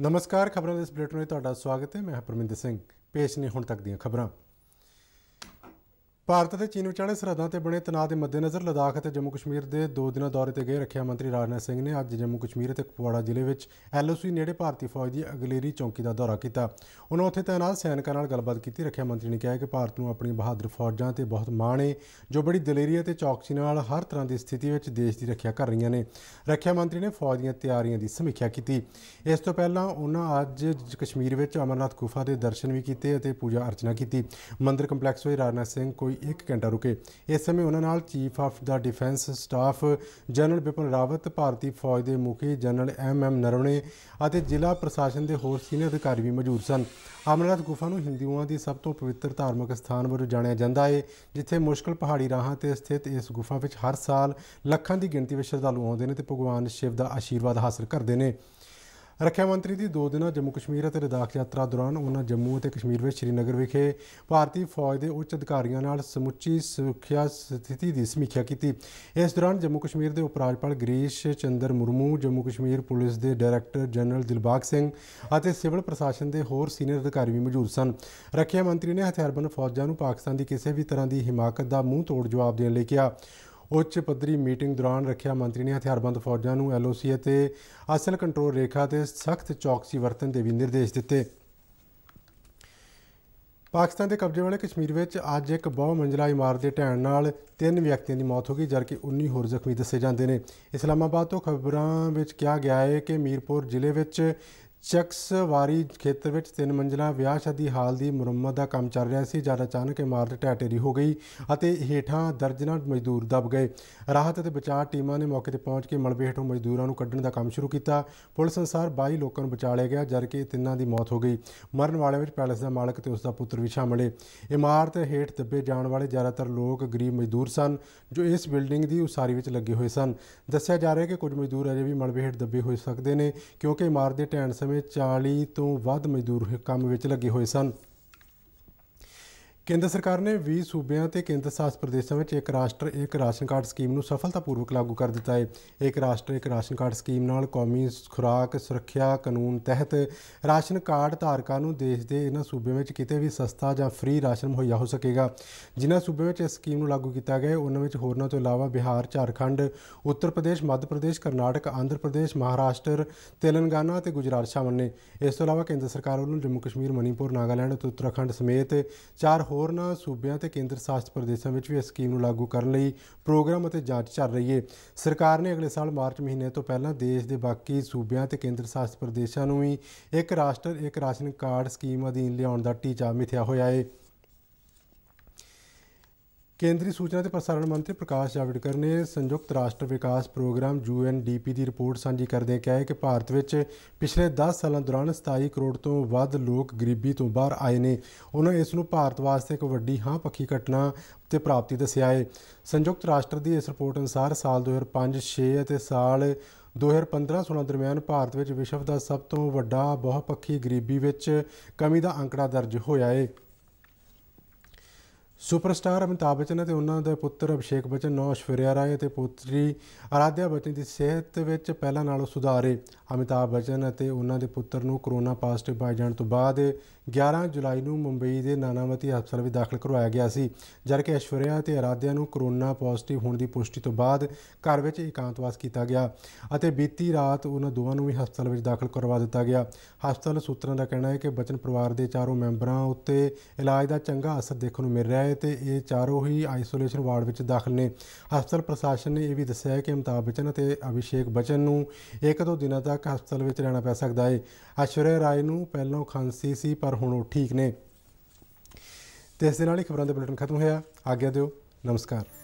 ਨਮਸਕਾਰ ਖਬਰਾਂ ਦੇ ਇਸ ਬੁਲੇਟਿਨ ਵਿੱਚ ਤੁਹਾਡਾ ਸਵਾਗਤ ਹੈ ਮੈਂ ਹਰਪ੍ਰਮਿੰਦਰ ਸਿੰਘ ਪੇਸ਼ ਨੇ ਹੁਣ ਤੱਕ ਦੀਆਂ ਖਬਰਾਂ ਭਾਰਤ ਅਤੇ ਚੀਨ ਵਿਚਾਲੇ ਸਰਹੱਦਾਂ ਤੇ ਬਣੇ ਤਣਾਅ ਦੇ ਮੱਦੇਨਜ਼ਰ ਲਦਾਖ ਅਤੇ ਜੰਮੂ ਕਸ਼ਮੀਰ ਦੇ ਦੋ ਦਿਨਾਂ ਦੌਰੇ ਤੇ ਗਏ ਰੱਖਿਆ ਮੰਤਰੀ ਰਾਜਨਾਥ ਸਿੰਘ ਨੇ ਅੱਜ ਜੰਮੂ ਕਸ਼ਮੀਰ ਅਤੇ ਕੁਪਵਾੜਾ ਜ਼ਿਲ੍ਹੇ ਵਿੱਚ ਐਲਓਸੀ ਨੇੜੇ ਭਾਰਤੀ ਫੌਜ ਦੀ ਅਗਲੇਰੀ ਚੌਂਕੀ ਦਾ ਦੌਰਾ ਕੀਤਾ ਉਹਨਾਂ ਉੱਥੇ ਤਾਇਨਾਤ ਸੈਨਿਕਾਂ ਨਾਲ ਗੱਲਬਾਤ ਕੀਤੀ ਰੱਖਿਆ ਮੰਤਰੀ ਨੇ ਕਿਹਾ ਕਿ ਭਾਰਤ ਨੂੰ ਆਪਣੀ ਬਹਾਦਰ ਫੌਜਾਂ ਤੇ ਬਹੁਤ ਮਾਣ ਹੈ ਜੋ ਬੜੀ ਦਲੇਰੀ ਅਤੇ ਚੌਕਸੀ ਨਾਲ ਹਰ ਤਰ੍ਹਾਂ ਦੀ ਸਥਿਤੀ ਵਿੱਚ ਦੇਸ਼ ਦੀ ਰੱਖਿਆ ਕਰ ਰਹੀਆਂ ਨੇ ਰੱਖਿਆ ਮੰਤਰੀ ਨੇ ਫੌਜ ਦੀਆਂ ਤਿਆਰੀਆਂ ਦੀ ਸਮੀਖਿਆ ਕੀਤੀ ਇਸ ਤੋਂ ਪਹਿਲਾਂ ਉਹਨਾਂ ਅੱਜ ਕਸ਼ਮੀਰ ਵਿੱਚ ਅਮਰਨਾਥ ਗੁਫਾ ਦੇ ਦਰਸ਼ਨ ਵੀ ਕੀਤੇ ਅਤੇ ਪੂਜਾ ਅਰਚਨਾ ਕੀਤੀ ਮੰਦਿਰ ਕੰਪਲੈਕਸ ਵਿੱਚ ਰਾਜਨਾਥ ਸਿੰਘ ਕੋਈ ਕੋਈ 1 ਘੰਟਾ ਰੁਕੇ ਇਸ ਸਮੇਂ ਉਹਨਾਂ ਨਾਲ ਚੀਫ ਆਫ ਦਾ defence staff general Bipin Rawat ਭਾਰਤੀ ਫੌਜ ਦੇ ਮੁਖੀ ਜਨਰਲ ਐਮ ਐਮ ਨਰਵਣੇ ਅਤੇ ਜ਼ਿਲ੍ਹਾ ਪ੍ਰਸ਼ਾਸਨ ਦੇ ਹੋਰ ਸੀਨੀਅਰ ਅਧਿਕਾਰੀ ਵੀ ਮੌਜੂਦ ਸਨ ਅਮਰਨਾਥ ਗੁਫਾ ਨੂੰ ਹਿੰਦੂਆਂ ਦੀ ਸਭ ਤੋਂ ਪਵਿੱਤਰ ਧਾਰਮਿਕ ਸਥਾਨ ਵਜੋਂ ਜਾਣਿਆ ਜਾਂਦਾ ਹੈ ਜਿੱਥੇ ਮੁਸ਼ਕਲ ਪਹਾੜੀ ਰਾਹਾਂ ਤੇ ਸਥਿਤ ਇਸ ਗੁਫਾ ਵਿੱਚ ਹਰ ਸਾਲ ਲੱਖਾਂ ਦੀ ਗਿਣਤੀ ਵਿੱਚ ਸ਼ਰਧਾਲੂ ਆਉਂਦੇ ਨੇ ਤੇ ਭਗਵਾਨ ਸ਼ਿਵ ਦਾ ਆਸ਼ੀਰਵਾਦ ਹਾਸਲ ਕਰਦੇ ਨੇ ਰੱਖਿਆ ਮੰਤਰੀ ਦੀ 2 ਦਿਨਾਂ ਜੰਮੂ ਕਸ਼ਮੀਰ ਅਤੇ ਲਦਾਖ ਯਾਤਰਾ ਦੌਰਾਨ ਉਹਨਾਂ ਜੰਮੂ ਅਤੇ ਕਸ਼ਮੀਰ ਵਿੱਚ ਸ਼੍ਰੀਨਗਰ ਵਿਖੇ ਭਾਰਤੀ ਫੌਜ ਦੇ ਉੱਚ ਅਧਿਕਾਰੀਆਂ ਨਾਲ ਸਮੁੱਚੀ ਸੁਰੱਖਿਆ ਸਥਿਤੀ ਦੀ ਸਮੀਖਿਆ ਕੀਤੀ ਇਸ ਦੌਰਾਨ ਜੰਮੂ ਕਸ਼ਮੀਰ ਦੇ ਉਪ ਰਾਜਪਾਲ ਗਰੀਸ਼ ਚੰਦਰ ਮੁਰਮੂ ਜੰਮੂ ਕਸ਼ਮੀਰ ਪੁਲਿਸ ਦੇ ਡਾਇਰੈਕਟਰ ਜਨਰਲ ਦਿਲਬਾਗ ਸਿੰਘ ਅਤੇ ਸਿਵਲ ਪ੍ਰਸ਼ਾਸਨ ਦੇ ਹੋਰ ਸੀਨੀਅਰ ਅਧਿਕਾਰੀ ਵੀ ਮੌਜੂਦ ਸਨ ਰੱਖਿਆ ਮੰਤਰੀ ਨੇ ਹਥਿਆਰਬੰਦ ਫੌਜਾਂ ਨੂੰ ਪਾਕਿਸਤਾਨ ਦੀ ਕਿਸੇ ਵੀ ਤਰ੍ਹਾਂ ਦੀ ਹਿਮਾਕਤ ਦਾ ਮੂੰਹ ਤੋੜ ਜਵਾਬ ਦੇਣ ਲਈ ਕਿਹਾ ਉੱਚ ਪੱਧਰੀ ਮੀਟਿੰਗ ਦੌਰਾਨ ਰੱਖਿਆ ਮੰਤਰੀ ਨੇ ਹਥਿਆਰਬੰਦ ਫੌਜਾਂ ਨੂੰ ਐਲਓਸੀ ਅਤੇ ਅਸਲ ਕੰਟਰੋਲ ਰੇਖਾ ਤੇ ਸਖਤ ਚੌਕਸੀ ਵਰਤਣ ਦੇ ਵੀ ਨਿਰਦੇਸ਼ ਦਿੱਤੇ ਪਾਕਿਸਤਾਨ ਦੇ ਕਬਜ਼ੇ ਵਾਲੇ ਕਸ਼ਮੀਰ ਵਿੱਚ ਅੱਜ ਇੱਕ ਬਹੁ ਮੰਜ਼ਲਾ ਇਮਾਰਤ ਦੇ ਢਹਿਣ ਨਾਲ ਤਿੰਨ ਵਿਅਕਤੀਆਂ ਦੀ ਮੌਤ ਹੋ ਗਈ ਜਦਕਿ 19 ਹੋਰ ਜ਼ਖਮੀ ਦੱਸੇ ਜਾਂਦੇ ਨੇ ਇਸਲਾਮਾਬਾਦ ਤੋਂ ਖਬਰਾਂ ਵਿੱਚ ਕਿਹਾ ਗਿਆ ਹੈ ਕਿ ਮੀਰਪੁਰ ਜ਼ਿਲ੍ਹੇ ਵਿੱਚ ਵਾਰੀ ਖੇਤਰ ਵਿੱਚ ਤਿੰਨ ਮੰਜ਼ਲਾ ਵਿਆਹ ਸ਼ਾਦੀ ਹਾਲ ਦੀ ਮੁਰੰਮਤ ਦਾ ਕੰਮ ਚੱਲ ਰਿਹਾ ਸੀ ਜਦ ਅਚਾਨਕ ਇਮਾਰਤ ਟੈਟੇਰੀ ਹੋ ਗਈ ਅਤੇ ਹੇਠਾਂ ਦਰਜਨਾਂ ਮਜ਼ਦੂਰ ਦਬ ਗਏ ਰਾਹਤ ਅਤੇ ਬਚਾਅ ਟੀਮਾਂ ਨੇ ਮੌਕੇ ਤੇ ਪਹੁੰਚ ਕੇ ਮਲਬੇ ਹੇਠੋਂ ਮਜ਼ਦੂਰਾਂ ਨੂੰ ਕੱਢਣ ਦਾ ਕੰਮ ਸ਼ੁਰੂ ਕੀਤਾ ਪੁਲਿਸ ਅਨੁਸਾਰ 22 ਲੋਕਾਂ ਨੂੰ ਬਚਾ ਲਿਆ ਗਿਆ ਜਦਕਿ ਤਿੰਨਾਂ ਦੀ ਮੌਤ ਹੋ ਗਈ ਮਰਨ ਵਾਲਿਆਂ ਵਿੱਚ ਪੈਲਸ ਦਾ ਮਾਲਕ ਤੇ ਉਸ ਦਾ ਪੁੱਤਰ ਵੀ ਸ਼ਾਮਲ ਹੈ ਇਮਾਰਤ ਹੇਠ ਦੱਬੇ ਜਾਣ ਵਾਲੇ ਜ਼ਿਆਦਾਤਰ ਲੋਕ ਗਰੀਬ ਮਜ਼ਦੂਰ ਸਨ ਜੋ ਇਸ ਬਿਲਡਿੰਗ ਦੀ ਉਸਾਰੀ ਵਿੱਚ ਲੱਗੇ ਹੋਏ ਸਨ ਦੱਸਿਆ ਜਾ ਰਿਹਾ ਹੈ ਕਿ ਕੁਝ ਮਜ਼ਦੂਰ ਅਜੇ ਵੀ ਮਲਬੇ ਹੇਠ ਦੱਬੇ ਹੋਏ ਸਕਦੇ ਨੇ ਕਿਉਂਕਿ ਇਮਾਰਤ ਦੇ ਢਹਿਣ ਸਮੇਂ ਸਮੇਂ 40 ਤੋਂ ਵੱਧ ਮਜ਼ਦੂਰ ਕੰਮ ਵਿੱਚ ਲੱਗੇ ਹੋਏ ਸਨ ਕੇਂਦਰ ਸਰਕਾਰ ਨੇ 20 ਸੂਬਿਆਂ ਤੇ ਕੇਂਦਰ ਸ਼ਾਸਿਤ ਪ੍ਰਦੇਸ਼ਾਂ ਵਿੱਚ ਇੱਕ ਰਾਸ਼ਟਰ ਇੱਕ ਰਾਸ਼ਨ ਕਾਰਡ ਸਕੀਮ ਨੂੰ ਸਫਲਤਾਪੂਰਵਕ ਲਾਗੂ ਕਰ ਦਿੱਤਾ ਹੈ ਇੱਕ ਰਾਸ਼ਟਰ ਇੱਕ ਰਾਸ਼ਨ ਕਾਰਡ ਸਕੀਮ ਨਾਲ ਕੌਮੀ ਖੁਰਾਕ ਸੁਰੱਖਿਆ ਕਾਨੂੰਨ ਤਹਿਤ ਰਾਸ਼ਨ ਕਾਰਡ ਧਾਰਕਾਂ ਨੂੰ ਦੇਸ਼ ਦੇ ਇਹਨਾਂ ਸੂਬਿਆਂ ਵਿੱਚ ਕਿਤੇ ਵੀ ਸਸਤਾ ਜਾਂ ਫ੍ਰੀ ਰਾਸ਼ਨ ਮੁਹੱਈਆ ਹੋ ਸਕੇਗਾ ਜਿਨ੍ਹਾਂ ਸੂਬਿਆਂ ਵਿੱਚ ਇਸ ਸਕੀਮ ਨੂੰ ਲਾਗੂ ਕੀਤਾ ਗਿਆ ਉਹਨਾਂ ਵਿੱਚ ਹੋਰਨਾਂ ਤੋਂ ਇਲਾਵਾ ਬਿਹਾਰ ਝਾਰਖੰਡ ਉੱਤਰ ਪ੍ਰਦੇਸ਼ ਮੱਧ ਪ੍ਰਦੇਸ਼ ਕਰਨਾਟਕ ਆਂਧਰ ਪ੍ਰਦੇਸ਼ ਮਹਾਰਾਸ਼ਟਰ ਤੇਲੰਗਾਨਾ ਤੇ ਗੁਜਰਾਤ ਸ਼ਾਮਲ ਨੇ ਇਸ ਤੋਂ ਇਲਾਵਾ ਕੇਂਦਰ ਸਰਕਾਰ ਵੱਲੋਂ ਜੰਮੂ ਕਸ਼ਮੀਰ ਮਨੀਪੁਰ ਨਾਗਾਲੈਂਡ ਤੇ ਉੱਤਰਾਖੰਡ ਸਮੇਤ ਚਾਰ ਹੋਰਨਾਂ ਸੂਬਿਆਂ ਤੇ ਕੇਂਦਰ ਸ਼ਾਸਿਤ ਪ੍ਰਦੇਸ਼ਾਂ ਵਿੱਚ ਵੀ ਇਸ ਸਕੀਮ ਨੂੰ ਲਾਗੂ ਕਰਨ ਲਈ ਪ੍ਰੋਗਰਾਮ ਅਤੇ ਜਾਂਚ ਚੱਲ ਰਹੀ ਹੈ ਸਰਕਾਰ ਨੇ ਅਗਲੇ ਸਾਲ ਮਾਰਚ ਮਹੀਨੇ ਤੋਂ ਪਹਿਲਾਂ ਦੇਸ਼ ਦੇ ਬਾਕੀ ਸੂਬਿਆਂ ਤੇ ਕੇਂਦਰ ਸ਼ਾਸਿਤ ਪ੍ਰਦੇਸ਼ਾਂ ਨੂੰ ਵੀ ਇੱਕ ਰਾਸ਼ਟਰ ਇੱਕ ਰਾਸ਼ਨ ਕਾਰਡ ਸਕੀਮ ਅਧੀਨ ਲਿਆਉਣ ਦਾ ਟੀਚਾ ਮਿਥਿਆ ਹੋਇਆ ਹੈ ਕੇਂਦਰੀ ਸੂਚਨਾ ਤੇ ਪ੍ਰਸਾਰਣ ਮੰਤਰੀ ਪ੍ਰਕਾਸ਼ ਜਾਵੜੇਕਰ ਨੇ ਸੰਯੁਕਤ ਰਾਸ਼ਟਰ ਵਿਕਾਸ ਪ੍ਰੋਗਰਾਮ ਯੂਐਨਡੀਪੀ ਦੀ ਰਿਪੋਰਟ ਸਾਂਝੀ ਕਰਦੇ ਕਿਹਾ ਹੈ ਕਿ ਭਾਰਤ ਵਿੱਚ ਪਿਛਲੇ 10 ਸਾਲਾਂ ਦੌਰਾਨ 27 ਕਰੋੜ ਤੋਂ ਵੱਧ ਲੋਕ ਗਰੀਬੀ ਤੋਂ ਬਾਹਰ ਆਏ ਨੇ ਉਹਨਾਂ ਇਸ ਨੂੰ ਭਾਰਤ ਵਾਸਤੇ ਇੱਕ ਵੱਡੀ ਹਾਂ ਪੱਕੀ ਘਟਨਾ ਤੇ ਪ੍ਰਾਪਤੀ ਦੱਸਿਆ ਹੈ ਸੰਯੁਕਤ ਰਾਸ਼ਟਰ ਦੀ ਇਸ ਰਿਪੋਰਟ ਅਨੁਸਾਰ ਸਾਲ 2005-6 ਅਤੇ ਸਾਲ 2015-16 ਦਰਮਿਆਨ ਭਾਰਤ ਵਿੱਚ ਵਿਸ਼ਵ ਦਾ ਸਭ ਤੋਂ ਵੱਡਾ ਬਹੁਪੱਖੀ ਗਰੀਬੀ ਵਿੱਚ ਕਮੀ ਦਾ ਅੰਕੜਾ ਦਰਜ ਹੋਇਆ ਹੈ ਸੁਪਰਸਟਾਰ ਅਮਿਤਾਭ ਬੱਚਨ ਅਤੇ ਉਹਨਾਂ ਦੇ ਪੁੱਤਰ ਅਭਿਸ਼ੇਕ ਬੱਚਨ ਨੌ ਅਸ਼ਵਰਿਆ ਰਾਏ ਅਤੇ ਪੁੱਤਰੀ ਆਰਾਧਿਆ ਬੱਚਨ ਦੀ ਸਿਹਤ ਵਿੱਚ ਪਹਿਲਾਂ ਨਾਲੋਂ ਸੁਧਾਰ ਹੈ ਅਮਿਤਾਭ ਬੱਚਨ ਅਤੇ ਉਹਨਾਂ ਦੇ ਪੁੱਤਰ ਨੂੰ ਕਰੋਨਾ ਪੋਜ਼ਿਟਿਵ ਪਾਏ ਜਾਣ ਤੋਂ ਬਾਅਦ 11 ਜੁਲਾਈ ਨੂੰ ਮੁੰਬਈ ਦੇ ਨਾਨਾਵਤੀ ਹਸਪਤਾਲ ਵਿੱਚ ਦਾਖਲ ਕਰਵਾਇਆ ਗਿਆ ਸੀ ਜਦਕਿ ਅਸ਼ਵਰਿਆ ਅਤੇ ਆਰਾਧਿਆ ਨੂੰ ਕਰੋਨਾ ਪੋਜ਼ਿਟਿਵ ਹੋਣ ਦੀ ਪੁਸ਼ਟੀ ਤੋਂ ਬਾਅਦ ਘਰ ਵਿੱਚ ਇਕਾਂਤਵਾਸ ਕੀਤਾ ਗਿਆ ਅਤੇ ਬੀਤੀ ਰਾਤ ਉਹਨਾਂ ਦੋਵਾਂ ਨੂੰ ਵੀ ਹਸਪਤਾਲ ਵਿੱਚ ਦਾਖਲ ਕਰਵਾ ਦਿੱਤਾ ਗਿਆ ਹਸਪਤਾਲ ਸੂਤਰਾਂ ਦਾ ਕਹਿਣਾ ਹੈ ਕਿ ਬਚਨ ਪਰਿਵਾਰ ਦੇ ਚਾਰੋਂ ਮੈਂਬਰਾਂ ਉੱਤੇ ਇਲਾਜ ਦਾ ਚੰਗਾ ਅਸਰ ਦੇਖਣ ਨੂੰ ਮਿਲ ਰਿਹਾ ਹੈ ਨੇ ਤੇ ਇਹ ਚਾਰੋਂ ਹੀ ਆਈਸੋਲੇਸ਼ਨ ਵਾਰਡ ਵਿੱਚ ਦਾਖਲ ਨੇ ਹਸਪਤਾਲ ਪ੍ਰਸ਼ਾਸਨ ਨੇ ਇਹ ਵੀ ਦੱਸਿਆ ਹੈ ਕਿ ਅਮਤਾਬ ਬਚਨ ਅਤੇ ਅਭਿਸ਼ੇਕ ਬਚਨ ਨੂੰ ਇੱਕ ਦੋ ਦਿਨਾਂ ਤੱਕ ਹਸਪਤਾਲ ਵਿੱਚ ਰਹਿਣਾ ਪੈ ਸਕਦਾ ਹੈ ਅਸ਼ਰੇ ਰਾਏ ਨੂੰ ਪਹਿਲਾਂ ਖਾਂਸੀ ਸੀ ਪਰ ਹੁਣ ਉਹ ਠੀਕ ਨੇ ਤੇ ਇਸ ਦੇ ਨਾਲ ਹੀ ਖਬਰਾਂ ਦਾ ਬੁਲੇਟਿਨ ਖਤਮ ਹੋਇਆ ਆਗਿਆ ਦਿਓ ਨਮਸਕਾਰ